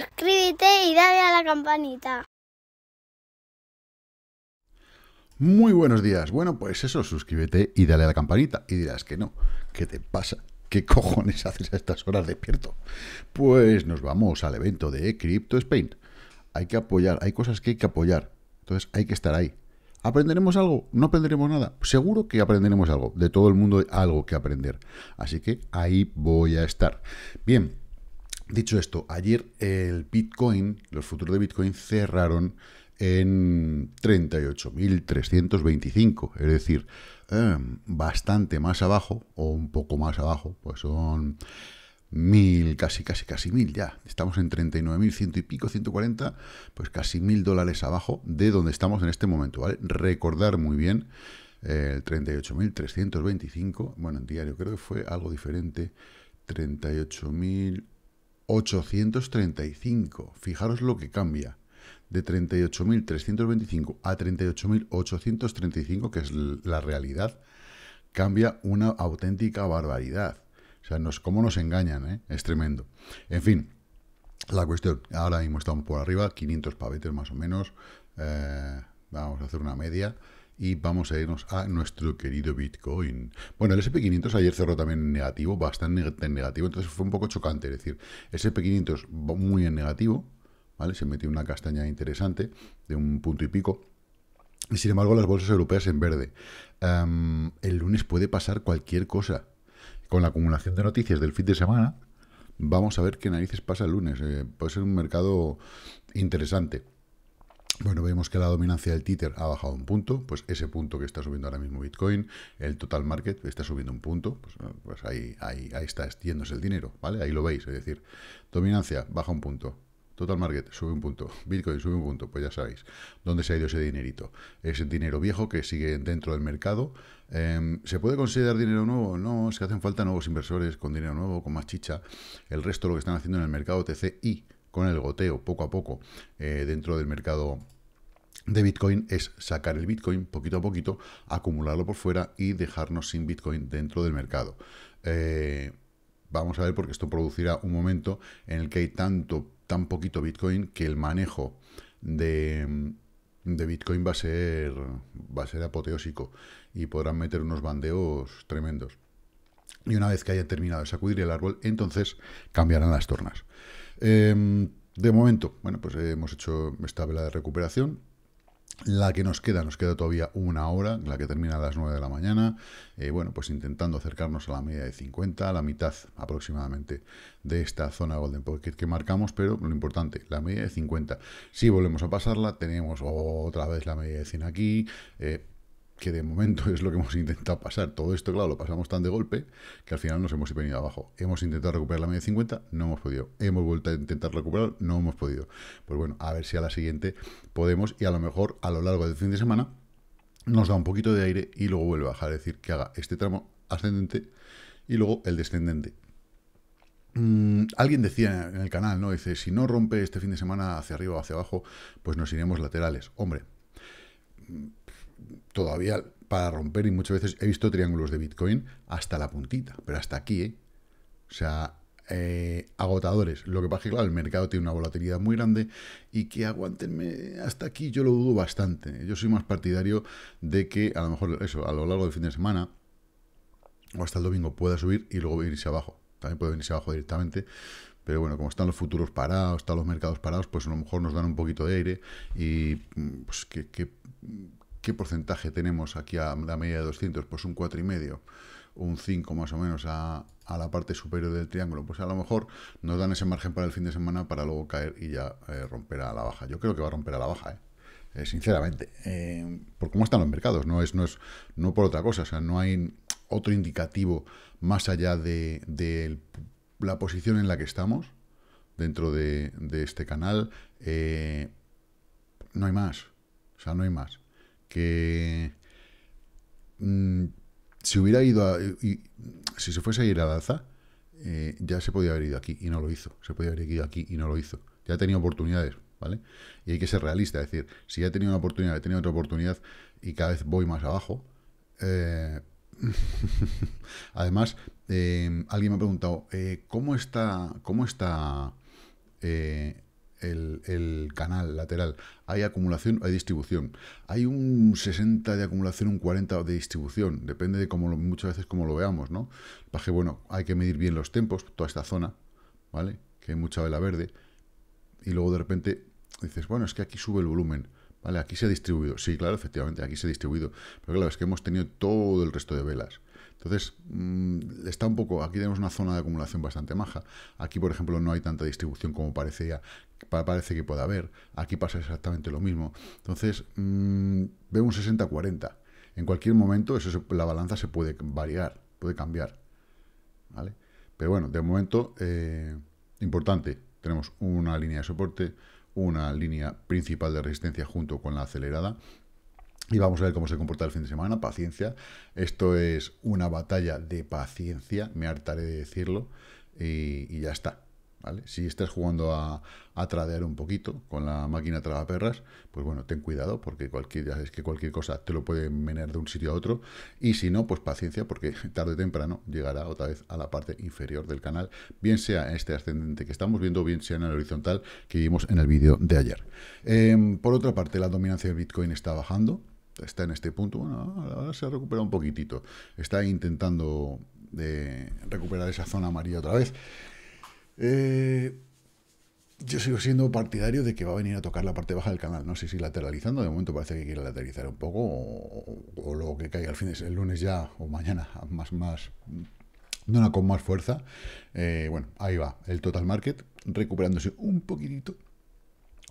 suscríbete y dale a la campanita. Muy buenos días. Bueno, pues eso, suscríbete y dale a la campanita. Y dirás que no. ¿Qué te pasa? ¿Qué cojones haces a estas horas despierto? Pues nos vamos al evento de Crypto Spain. Hay que apoyar, hay cosas que hay que apoyar. Entonces hay que estar ahí. ¿Aprenderemos algo? No aprenderemos nada. Seguro que aprenderemos algo. De todo el mundo hay algo que aprender. Así que ahí voy a estar. Bien, Dicho esto, ayer el Bitcoin, los futuros de Bitcoin cerraron en 38.325, es decir, em, bastante más abajo, o un poco más abajo, pues son mil, casi, casi, casi mil ya. Estamos en 39.100 y pico, 140, pues casi mil dólares abajo de donde estamos en este momento, ¿vale? Recordar muy bien el 38.325, bueno, en diario creo que fue algo diferente, 38.000... 835. Fijaros lo que cambia. De 38.325 a 38.835, que es la realidad, cambia una auténtica barbaridad. O sea, nos, cómo nos engañan, ¿eh? Es tremendo. En fin, la cuestión. Ahora mismo estamos por arriba, 500 pavetes más o menos. Eh, vamos a hacer una media y vamos a irnos a nuestro querido Bitcoin. Bueno, el SP500 ayer cerró también en negativo, bastante en negativo, entonces fue un poco chocante, es decir, SP500 muy en negativo, ¿vale? Se metió una castaña interesante de un punto y pico. Y sin embargo, las bolsas europeas en verde. Em, el lunes puede pasar cualquier cosa. Con la acumulación de noticias del fin de semana, vamos a ver qué narices pasa el lunes. Eh, puede ser un mercado interesante. Bueno, vemos que la dominancia del Tether ha bajado un punto, pues ese punto que está subiendo ahora mismo Bitcoin, el total market está subiendo un punto, pues, ah, pues ahí, ahí, está yéndose el dinero, ¿vale? Ahí lo veis, es decir, dominancia baja un punto, total market sube un punto, Bitcoin sube un punto, pues ya sabéis dónde se ha ido ese dinerito. Ese dinero viejo que sigue dentro del mercado. Em, ¿Se puede considerar dinero nuevo? No, es hacen falta nuevos inversores con dinero nuevo, con más chicha. El resto lo que están haciendo en el mercado TCI con el goteo poco a poco eh, dentro del mercado de Bitcoin es sacar el Bitcoin poquito a poquito, acumularlo por fuera y dejarnos sin Bitcoin dentro del mercado. Eh, vamos a ver porque esto producirá un momento en el que hay tanto, tan poquito Bitcoin que el manejo de, Bitcoin va a ser va a ser apoteósico y podrán meter unos bandeos tremendos. Y una vez que haya terminado de sacudir el árbol, entonces cambiarán las tornas. Em, de momento, bueno, pues eh, hemos hecho esta vela de recuperación. La que nos queda, nos queda todavía una hora, la que termina a las 9 de la mañana. Eh, bueno, pues intentando acercarnos a la media de 50, a la mitad aproximadamente de esta zona Golden Pocket que marcamos, pero lo importante, la media de 50. Si volvemos a pasarla, tenemos otra vez la media de 100 aquí. Eh, que de momento es lo que hemos intentado pasar. Todo esto, claro, lo pasamos tan de golpe que al final nos hemos venido abajo. Hemos intentado recuperar la media 50, no hemos podido. Hemos vuelto a intentar recuperar, no hemos podido. Pues bueno, a ver si a la siguiente podemos y a lo mejor a lo largo del fin de semana nos da un poquito de aire y luego vuelve a bajar. Es decir, que haga este tramo ascendente y luego el descendente. Mm, alguien decía en el canal, ¿no? Dice, si no rompe este fin de semana hacia arriba o hacia abajo, pues nos iremos laterales. Hombre, todavía para romper y muchas veces he visto triángulos de Bitcoin hasta la puntita, pero hasta aquí, ¿eh? O sea, eh, agotadores. Lo que pasa es que, claro, el mercado tiene una volatilidad muy grande y que aguantenme hasta aquí yo lo dudo bastante. Yo soy más partidario de que a lo mejor eso, a lo largo del fin de semana o hasta el domingo pueda subir y luego irse abajo. También puede venirse abajo directamente. Pero bueno, como están los futuros parados, están los mercados parados, pues a lo mejor nos dan un poquito de aire y pues que ¿Qué porcentaje tenemos aquí a la media de 200? Pues un 4,5, un 5 más o menos a, la parte superior del triángulo. Pues a lo mejor nos dan ese margen para el fin de semana para luego caer y ya eh, romper a la baja. Yo creo que va a romper a la baja, ¿eh? Eh, sinceramente, por cómo están los mercados, no es, no es, no por otra cosa, o sea, no hay otro indicativo más allá de, la posición en la que estamos dentro de, de este canal, no hay más, o sea, no hay más que mm, si hubiera ido a, si se fuese a ir a alza, eh, ya se podía haber ido aquí y no lo hizo. Se podía haber ido aquí y no lo hizo. Ya ha tenido oportunidades, ¿vale? Y hay que ser realista, es decir, si ya he tenido una oportunidad, he tenido otra oportunidad y cada vez voy más abajo. Eh, además, eh, alguien me ha preguntado, ¿cómo está, cómo está el, canal lateral. Hay acumulación, hay distribución. Hay un 60 de acumulación, un 40 de distribución. Depende de cómo muchas veces cómo lo veamos, ¿no? Para bueno, hay que medir bien los tempos, toda esta zona, ¿vale? Que hay mucha vela verde. Y luego de repente dices, bueno, es que aquí sube el volumen. ¿Vale? Aquí se ha distribuido. Sí, claro, efectivamente, aquí se ha distribuido. Pero claro, es que hemos tenido todo el resto de velas. Entonces, mm, está un poco, aquí tenemos una zona de acumulación bastante maja. Aquí, por ejemplo, no hay tanta distribución como parecía, parece que pueda haber. Aquí pasa exactamente lo mismo. Entonces, mmm, veo un 60-40. En cualquier momento, eso la balanza se puede variar, puede cambiar. ¿Vale? Pero bueno, de momento, eh, importante, tenemos una línea de soporte, una línea principal de resistencia junto con la acelerada, y vamos a ver cómo se comporta el fin de semana. Paciencia. Esto es una batalla de paciencia, me hartaré de decirlo. Y, ya está. ¿vale? Si estás jugando a, a, tradear un poquito con la máquina perras, pues bueno, ten cuidado, porque cualquier, que cualquier cosa te lo puede menear de un sitio a otro. Y si no, pues paciencia, porque tarde o temprano llegará otra vez a la parte inferior del canal, bien sea en este ascendente que estamos viendo, bien sea en el horizontal que vimos en el vídeo de ayer. Em, por otra parte, la dominancia de Bitcoin está bajando está en este punto, bueno, ahora se ha recuperado un poquitito. Está intentando eh, recuperar esa zona amarilla otra vez. Eh, yo sigo siendo partidario de que va a venir a tocar la parte baja del canal. No sé si lateralizando, de momento parece que quiere lateralizar un poco, o, lo luego que caiga al fin es el lunes ya o mañana, más, más, no, con más fuerza. Eh, bueno, ahí va el total market, recuperándose un poquitito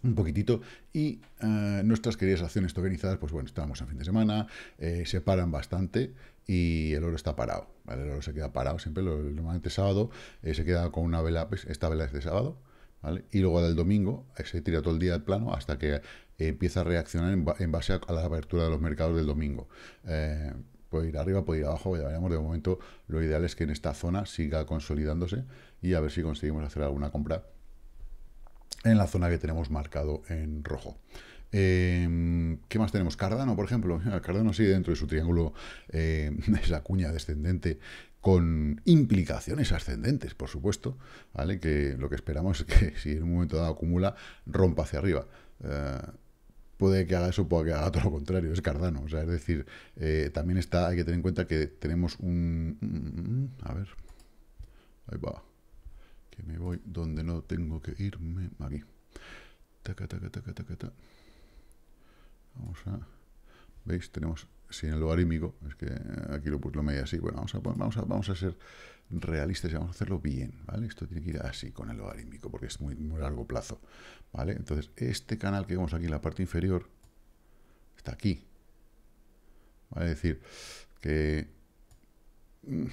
un poquitito, y eh, nuestras queridas acciones tokenizadas, pues bueno, estamos en fin de semana, eh, se paran bastante y el oro está parado, El oro se queda parado siempre, normalmente sábado, eh, se queda con una vela, pues, esta vela es de sábado, ¿vale? Y luego del domingo se tira todo el día al plano hasta que empieza a reaccionar en, base a, la apertura de los mercados del domingo. puede ir arriba, puede ir abajo, ya veremos, de momento lo ideal es que en esta zona siga consolidándose y a ver si conseguimos hacer alguna compra en la zona que tenemos marcado en rojo. Em, ¿Qué más tenemos? Cardano, por ejemplo. Cardano sigue dentro de su triángulo, es em, la cuña descendente, con implicaciones ascendentes, por supuesto, ¿vale? Que lo que esperamos es que si en un momento dado acumula, rompa hacia arriba. Eh, puede que haga eso, puede que haga todo lo contrario, es Cardano. O sea, es decir, eh, también está, hay que tener en cuenta que tenemos un... A ver... Ahí va me voy donde no tengo que irme. Aquí. Taca, taca, taca, taca, taca. Vamos a... ¿Veis? Tenemos sin el logarítmico, es que aquí lo, lo medio así. Bueno, vamos a, vamos, vamos a ser realistas y vamos a hacerlo bien, ¿vale? Esto tiene que ir así con el logarítmico porque es muy, muy largo plazo, ¿vale? Entonces, este canal que vemos aquí en la parte inferior está aquí, ¿vale? Es decir, que mm,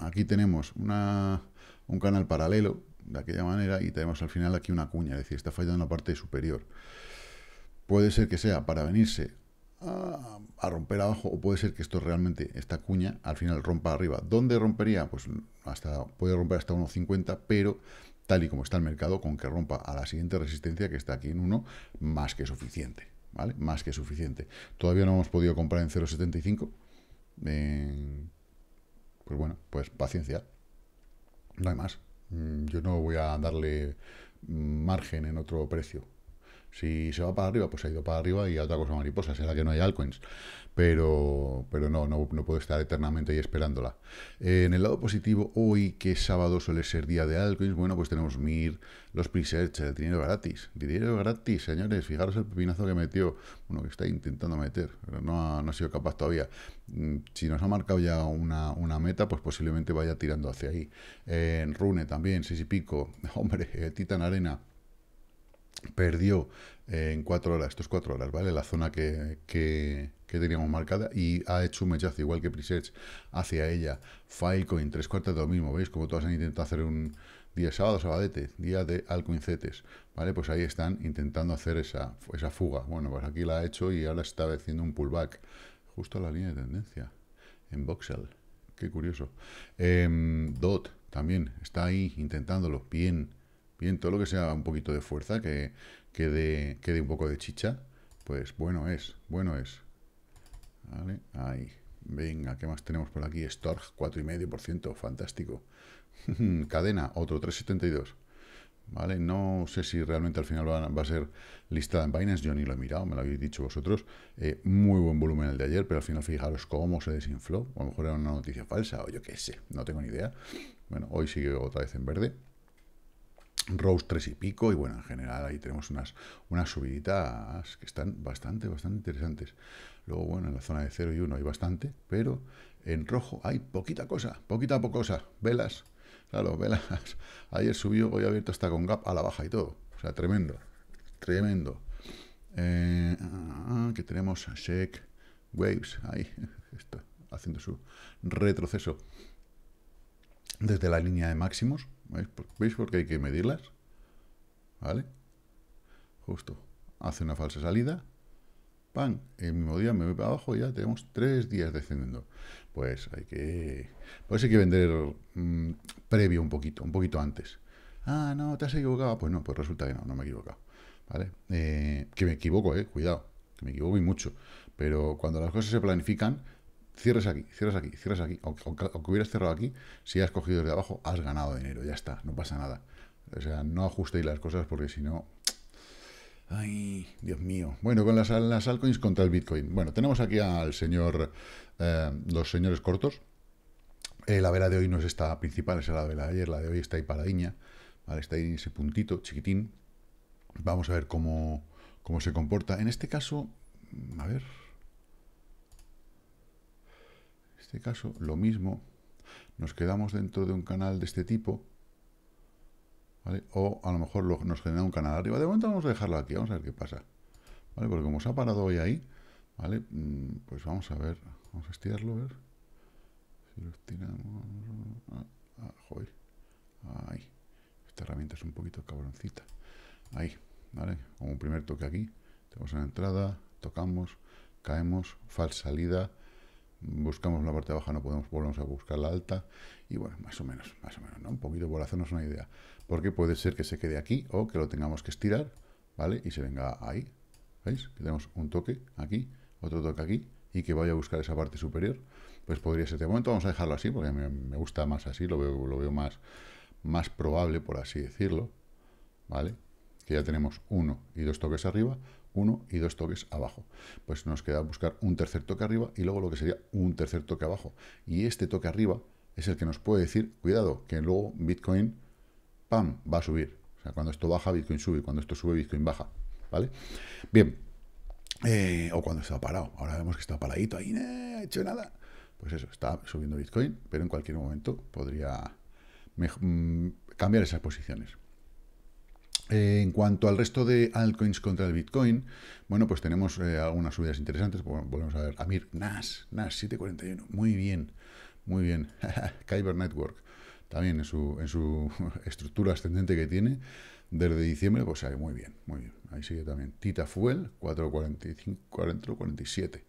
aquí tenemos una un canal paralelo, de aquella manera, y tenemos al final aquí una cuña, es decir, está fallando en la parte superior. Puede ser que sea para venirse a, romper abajo, o puede ser que esto realmente, esta cuña, al final rompa arriba. ¿Dónde rompería? Pues hasta puede romper hasta 1,50, pero tal y como está el mercado, con que rompa a la siguiente resistencia, que está aquí en 1, más que suficiente. ¿Vale? Más que suficiente. Todavía no hemos podido comprar en 0,75. pues bueno, pues paciencia. No hay más. Mm, yo no voy a darle margen en otro precio. Si se va para arriba, pues ha ido para arriba y otra cosa mariposa, será que no hay Alcoins Pero, pero no, no, puedo estar eternamente ahí esperándola. en el lado positivo, hoy que sábado suele ser día de Alcoins bueno, pues tenemos MIR, los presets, de dinero gratis. Dinero gratis, señores, fijaros el pepinazo que metió, bueno, que está intentando meter, pero no ha, no ha sido capaz todavía. Mm, si nos ha marcado ya una, meta, pues posiblemente vaya tirando hacia ahí. En Rune también, seis y pico, hombre, Titan Arena perdió eh, en cuatro horas, estos cuatro horas, ¿vale? La zona que, que, teníamos marcada y ha hecho un mechazo, igual que Presets, hacia ella. Filecoin, tres cuartos de lo mismo, ¿veis? Como todas han intentado hacer un día sábado, sabadete, día de alcoincetes, ¿vale? Pues ahí están intentando hacer esa, esa fuga. Bueno, pues aquí la ha hecho y ahora está haciendo un pullback justo a la línea de tendencia en Voxel. Qué curioso. Em, DOT también está ahí intentándolo. Bien Bien, todo lo que sea un poquito de fuerza, que, quede un poco de chicha, pues bueno es, bueno es. ahí. Venga, ¿qué más tenemos por aquí? Storg, 4,5%, fantástico. Cadena, otro 3,72. Vale, no sé si realmente al final va, a ser listada en Binance, yo ni lo he mirado, me lo habéis dicho vosotros. Eh, muy buen volumen el de ayer, pero al final fijaros cómo se desinfló. A lo mejor era una noticia falsa, o yo qué sé, no tengo ni idea. Bueno, hoy sigue otra vez en verde. Rose 3 y pico, y bueno, en general ahí tenemos unas, unas subiditas que están bastante, bastante interesantes. Luego, bueno, en la zona de 0 y 1 hay bastante, pero en rojo hay poquita cosa, poquita pocosa. Velas, claro, velas. Ayer subió, hoy abierto hasta con gap a la baja y todo. O sea, tremendo, tremendo. Eh, Aquí ah, que tenemos Shake Waves, ahí está haciendo su retroceso desde la línea de máximos. ¿Veis por, qué hay que medirlas? ¿Vale? Justo. Hace una falsa salida. ¡Pam! El mismo día me voy para abajo y ya tenemos tres días descendiendo. Pues hay que... Pues hay que vender mm, previo un poquito, un poquito antes. Ah, no, te has equivocado. Pues no, pues resulta que no, no me he equivocado. ¿Vale? Eh, que me equivoco, eh, cuidado. Que me equivoco y mucho. Pero cuando las cosas se planifican, cierres aquí, cierres aquí, cierras aquí, o, hubieras cerrado aquí, si has cogido desde abajo, has ganado dinero, ya está, no pasa nada. O sea, no ajustéis las cosas porque si no... Ay, Dios mío. Bueno, con las, las altcoins contra el Bitcoin. Bueno, tenemos aquí al señor, eh, los señores cortos. Eh, la vela de hoy no es esta principal, es la vela de ayer. La de hoy está ahí paradiña, ¿vale? está ahí en ese puntito chiquitín. Vamos a ver cómo, cómo se comporta. En este caso, a ver, Este caso, lo mismo, nos quedamos dentro de un canal de este tipo, ¿vale? O a lo mejor nos genera un canal arriba. De momento vamos a dejarlo aquí, vamos a ver qué pasa. ¿Vale? Porque como se ha parado hoy ahí, ¿vale? Mm, pues vamos a ver, vamos a estirarlo, a ver. Si lo estiramos... Ah, ah joder. Ahí. Esta herramienta es un poquito cabroncita. Ahí, ¿vale? Como un primer toque aquí, tenemos una entrada, tocamos, caemos, falsa salida, buscamos la parte baja, no podemos, volvemos a buscar la alta, y bueno, más o menos, más o menos, ¿no? Un poquito por hacernos una idea, porque puede ser que se quede aquí o que lo tengamos que estirar, ¿vale? Y se venga ahí, ¿veis? Que tenemos un toque aquí, otro toque aquí, y que vaya a buscar esa parte superior, pues podría ser. De momento vamos a dejarlo así, porque me, gusta más así, lo veo, lo veo más, más probable, por así decirlo, ¿vale? Que ya tenemos uno y dos toques arriba, uno y dos toques abajo. Pues nos queda buscar un tercer toque arriba y luego lo que sería un tercer toque abajo. Y este toque arriba es el que nos puede decir, cuidado, que luego Bitcoin, ¡pam!, va a subir. O sea, cuando esto baja, Bitcoin sube, cuando esto sube, Bitcoin baja. ¿Vale? Bien. Eh, o cuando está parado. Ahora vemos que está paradito ahí, no ha hecho nada. Pues eso, está subiendo Bitcoin, pero en cualquier momento podría mm, cambiar esas posiciones. Eh, en cuanto al resto de altcoins contra el Bitcoin, bueno, pues tenemos eh, algunas subidas interesantes. volvemos a ver. Amir, NAS, NAS 741. Muy bien, muy bien. Kyber Network, también en su, estructura ascendente que tiene desde diciembre, pues ahí, muy bien, muy bien. Ahí sigue también Tita Fuel, 4.45, 4.47,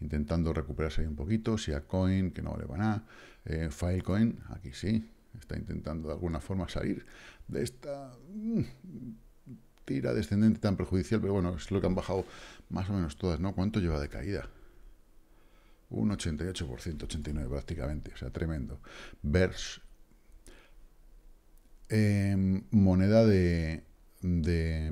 intentando recuperarse ahí un poquito. Sia Coin, que no vale para nada. Eh, Filecoin, aquí sí, está intentando de alguna forma salir de esta mm, tira descendente tan perjudicial, pero bueno, es lo que han bajado más o menos todas, ¿no? ¿Cuánto lleva de caída? Un 88%, 89% prácticamente, o sea, tremendo. Vers, em, moneda de,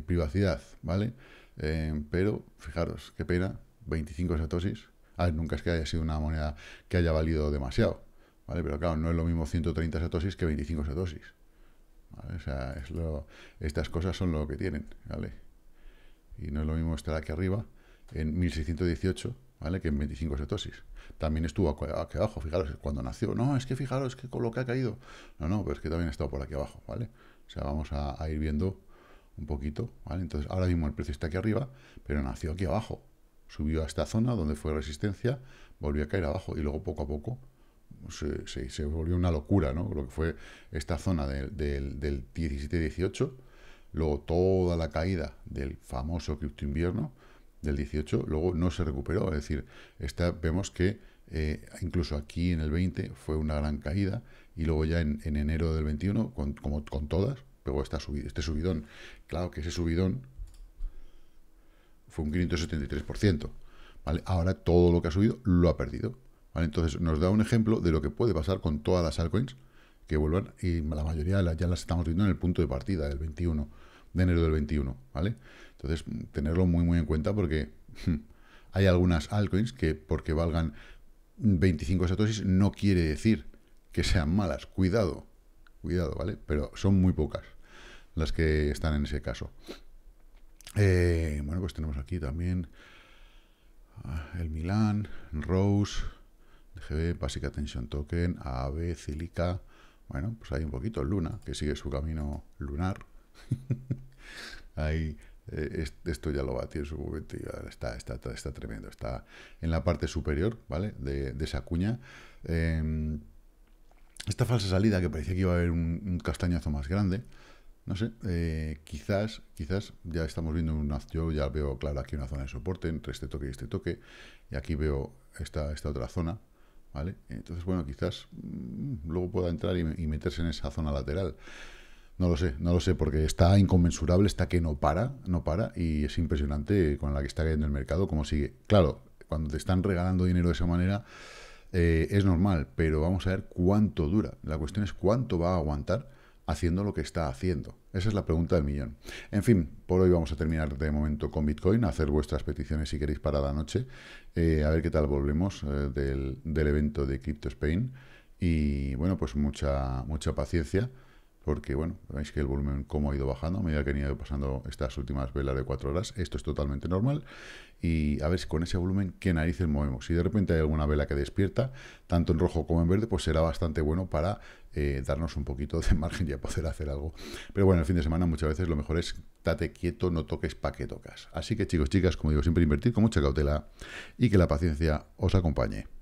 privacidad, ¿vale? Em, pero, fijaros, qué pena, 25 satosis. A ver, nunca es que haya sido una moneda que haya valido demasiado. Pero claro, no es lo mismo 130 setosis que 25 setosis O estas cosas son lo que tienen, ¿vale? Y no es lo mismo estar aquí arriba en 1618, Que en 25 setosis También estuvo aquí abajo, fijaros, cuando nació. No, es que fijaros que con lo que ha caído. No, no, pero es que también ha estado por aquí abajo, ¿vale? O sea, vamos a, ir viendo un poquito, Entonces, ahora mismo el precio está aquí arriba, pero nació aquí abajo. Subió a esta zona donde fue resistencia, volvió a caer abajo y luego poco a poco se, volvió una locura, ¿no? Lo que fue esta zona del 17-18, luego toda la caída del famoso cripto invierno del 18, luego no se recuperó. Es decir, esta, vemos que eh, incluso aquí en el 20 fue una gran caída y luego ya en, enero del 21, con, como con todas, luego esta este subidón. Claro que ese subidón fue un 573%. ¿vale? Ahora todo lo que ha subido lo ha perdido. Entonces nos da un ejemplo de lo que puede pasar con todas las altcoins que vuelvan, y la mayoría ya las estamos viendo en el punto de partida del 21 de enero del 21, ¿vale? Entonces, tenerlo muy muy en cuenta porque hay algunas altcoins que porque valgan 25 satoshis no quiere decir que sean malas, cuidado, cuidado, ¿vale? Pero son muy pocas las que están en ese caso. Eh, bueno, pues tenemos aquí también ah, el Milan Rose, GB, Basic Attention Token, B, cílica Bueno, pues hay un poquito. Luna, que sigue su camino lunar. Ahí, eh, esto ya lo batí en su momento y está, está, está, tremendo. Está en la parte superior, ¿vale? De, esa cuña. Em, esta falsa salida, que parecía que iba a haber un, castañazo más grande. No sé, eh, quizás, quizás ya estamos viendo una. Yo ya veo, claro, aquí una zona de soporte entre este toque y este toque. Y aquí veo esta otra zona, entonces, bueno, quizás mm, luego pueda entrar y, meterse en esa zona lateral. No lo sé, no lo sé, porque está inconmensurable, está que no para, no para, y es impresionante con la que está cayendo el mercado, como sigue. Claro, cuando te están regalando dinero de esa manera, eh, es normal, pero vamos a ver cuánto dura. La cuestión es cuánto va a aguantar haciendo lo que está haciendo? Esa es la pregunta del millón. En fin, por hoy vamos a terminar de momento con Bitcoin, hacer vuestras peticiones si queréis para la noche, eh, a ver qué tal volvemos eh, del, del, evento de Crypto Spain. Y bueno, pues mucha, mucha paciencia porque bueno, veis que el volumen como ha ido bajando a medida que han ido pasando estas últimas velas de cuatro horas, esto es totalmente normal y a ver si con ese volumen qué narices movemos, si de repente hay alguna vela que despierta, tanto en rojo como en verde, pues será bastante bueno para eh, darnos un poquito de margen y a poder hacer algo, pero bueno, el fin de semana muchas veces lo mejor es date quieto, no toques pa' que tocas, así que chicos, chicas, como digo, siempre invertir con mucha cautela y que la paciencia os acompañe.